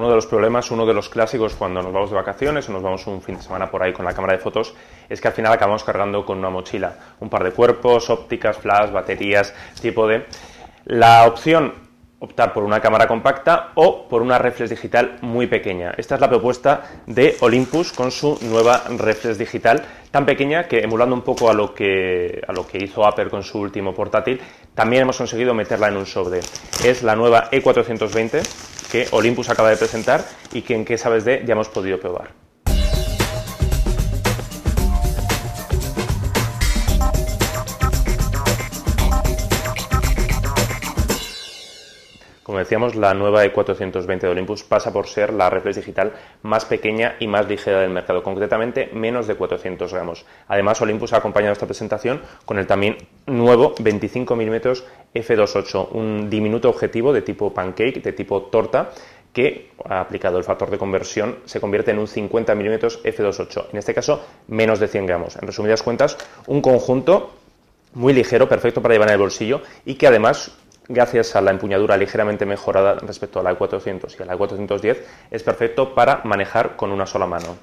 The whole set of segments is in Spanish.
uno de los problemas, uno de los clásicos cuando nos vamos de vacaciones o nos vamos un fin de semana por ahí con la cámara de fotos, es que al final acabamos cargando con una mochila, un par de cuerpos, ópticas, flash, baterías, tipo de... La opción optar por una cámara compacta o por una reflex digital muy pequeña. Esta es la propuesta de Olympus con su nueva reflex digital tan pequeña que emulando un poco a lo que, a lo que hizo Apple con su último portátil, también hemos conseguido meterla en un sobre. Es la nueva E420 que Olympus acaba de presentar y que en qué sabes de ya hemos podido probar. Como decíamos, la nueva E420 de Olympus pasa por ser la reflex digital más pequeña y más ligera del mercado, concretamente menos de 400 gramos. Además, Olympus ha acompañado esta presentación con el también nuevo 25 mm f2.8, un diminuto objetivo de tipo pancake, de tipo torta, que, ha aplicado el factor de conversión, se convierte en un 50 mm f2.8, en este caso menos de 100 gramos. En resumidas cuentas, un conjunto muy ligero, perfecto para llevar en el bolsillo y que además gracias a la empuñadura ligeramente mejorada respecto a la E400 y a la E410, es perfecto para manejar con una sola mano.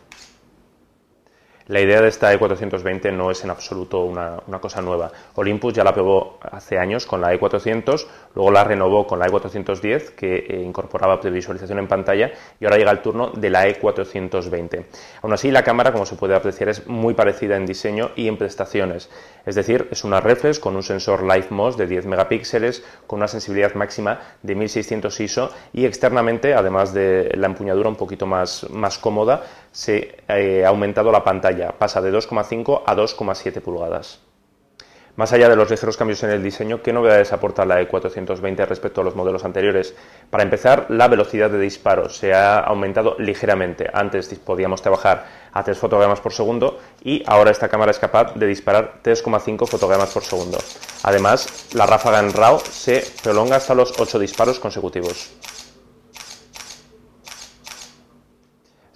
La idea de esta E420 no es en absoluto una, cosa nueva. Olympus ya la probó hace años con la E400, luego la renovó con la E410 que eh, incorporaba previsualización en pantalla y ahora llega el turno de la E420. Aún así, la cámara, como se puede apreciar, es muy parecida en diseño y en prestaciones. Es decir, es una reflex con un sensor LiveMos de 10 megapíxeles con una sensibilidad máxima de 1600 ISO y externamente, además de la empuñadura un poquito más cómoda, se eh, ha aumentado la pantalla, pasa de 2,5 a 2,7 pulgadas. Más allá de los ligeros cambios en el diseño, ¿qué novedades aporta la E420 respecto a los modelos anteriores? Para empezar, la velocidad de disparo se ha aumentado ligeramente. Antes podíamos trabajar a 3 fotogramas por segundo y ahora esta cámara es capaz de disparar 3,5 fotogramas por segundo. Además, la ráfaga en RAW se prolonga hasta los 8 disparos consecutivos.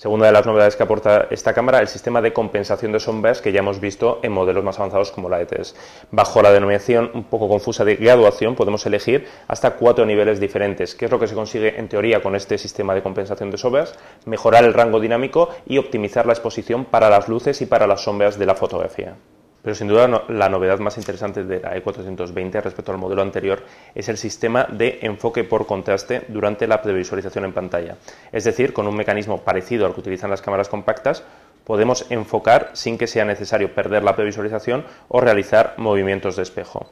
Segunda de las novedades que aporta esta cámara, el sistema de compensación de sombras que ya hemos visto en modelos más avanzados como la ETS. Bajo la denominación un poco confusa de graduación podemos elegir hasta cuatro niveles diferentes. ¿Qué es lo que se consigue en teoría con este sistema de compensación de sombras? Mejorar el rango dinámico y optimizar la exposición para las luces y para las sombras de la fotografía. Pero sin duda la novedad más interesante de la E420 respecto al modelo anterior es el sistema de enfoque por contraste durante la previsualización en pantalla. Es decir, con un mecanismo parecido al que utilizan las cámaras compactas, podemos enfocar sin que sea necesario perder la previsualización o realizar movimientos de espejo.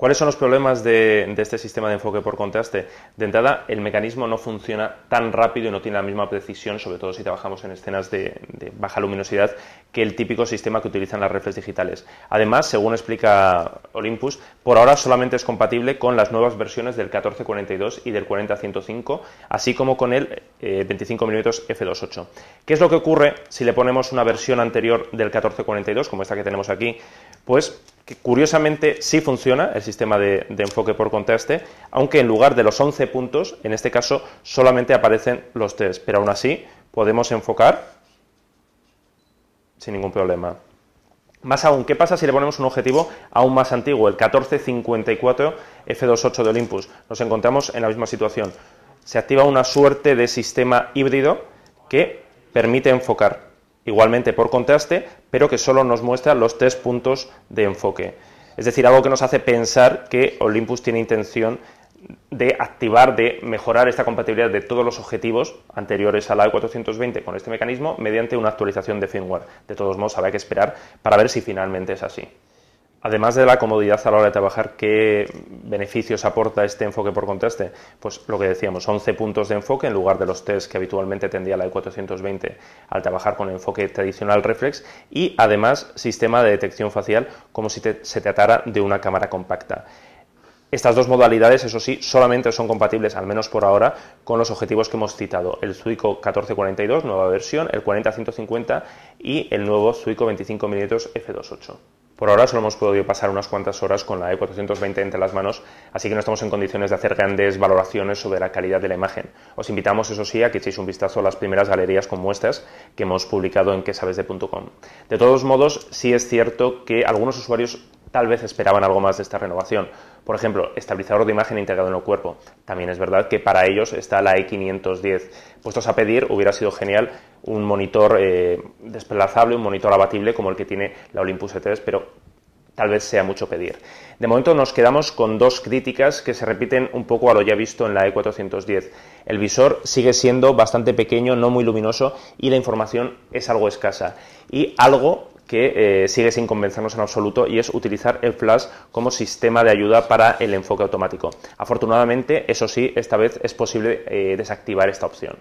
¿Cuáles son los problemas de, este sistema de enfoque por contraste? De entrada, el mecanismo no funciona tan rápido y no tiene la misma precisión, sobre todo si trabajamos en escenas de, baja luminosidad, que el típico sistema que utilizan las reflex digitales. Además, según explica Olympus, por ahora solamente es compatible con las nuevas versiones del 1442 y del 40-105, así como con el 25mm eh, f2.8. ¿Qué es lo que ocurre si le ponemos una versión anterior del 1442, como esta que tenemos aquí? Pues que curiosamente sí funciona el sistema de, enfoque por contraste, aunque en lugar de los 11 puntos, en este caso solamente aparecen los 3, pero aún así podemos enfocar sin ningún problema. Más aún, ¿qué pasa si le ponemos un objetivo aún más antiguo, el 1454 F28 de Olympus? Nos encontramos en la misma situación. Se activa una suerte de sistema híbrido que permite enfocar. Igualmente, por contraste, pero que solo nos muestra los tres puntos de enfoque. Es decir, algo que nos hace pensar que Olympus tiene intención de activar, de mejorar esta compatibilidad de todos los objetivos anteriores a la E420 con este mecanismo mediante una actualización de firmware. De todos modos, habrá que esperar para ver si finalmente es así. Además de la comodidad a la hora de trabajar, ¿qué beneficios aporta este enfoque por contraste? Pues lo que decíamos, 11 puntos de enfoque en lugar de los test que habitualmente tendría la E420 al trabajar con enfoque tradicional reflex y además sistema de detección facial como si te, se tratara de una cámara compacta. Estas dos modalidades, eso sí, solamente son compatibles, al menos por ahora, con los objetivos que hemos citado, el Zuico 1442, nueva versión, el 40-150 y el nuevo Suico 25mm f2.8. Por ahora solo hemos podido pasar unas cuantas horas con la E420 entre las manos, así que no estamos en condiciones de hacer grandes valoraciones sobre la calidad de la imagen. Os invitamos, eso sí, a que echéis un vistazo a las primeras galerías con muestras que hemos publicado en quesabesde.com. De todos modos, sí es cierto que algunos usuarios tal vez esperaban algo más de esta renovación. Por ejemplo, estabilizador de imagen integrado en el cuerpo. También es verdad que para ellos está la E510. Puestos a pedir, hubiera sido genial un monitor eh, desplazable, un monitor abatible como el que tiene la Olympus E3, pero tal vez sea mucho pedir. De momento nos quedamos con dos críticas que se repiten un poco a lo ya visto en la E410. El visor sigue siendo bastante pequeño, no muy luminoso y la información es algo escasa. Y algo que eh, sigue sin convencernos en absoluto y es utilizar el flash como sistema de ayuda para el enfoque automático. Afortunadamente, eso sí, esta vez es posible eh, desactivar esta opción.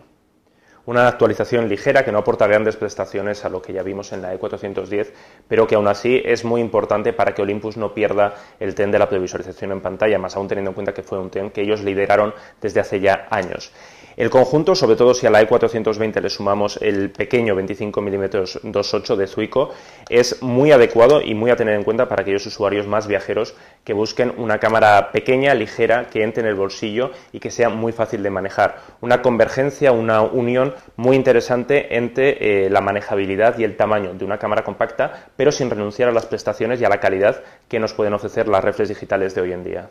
Una actualización ligera que no aporta grandes prestaciones a lo que ya vimos en la E410, pero que aún así es muy importante para que Olympus no pierda el tren de la previsualización en pantalla, más aún teniendo en cuenta que fue un tren que ellos lideraron desde hace ya años. El conjunto, sobre todo si a la E420 le sumamos el pequeño 25 mm 2.8 de Zuico, es muy adecuado y muy a tener en cuenta para aquellos usuarios más viajeros que busquen una cámara pequeña, ligera, que entre en el bolsillo y que sea muy fácil de manejar. Una convergencia, una unión muy interesante entre eh, la manejabilidad y el tamaño de una cámara compacta, pero sin renunciar a las prestaciones y a la calidad que nos pueden ofrecer las reflex digitales de hoy en día.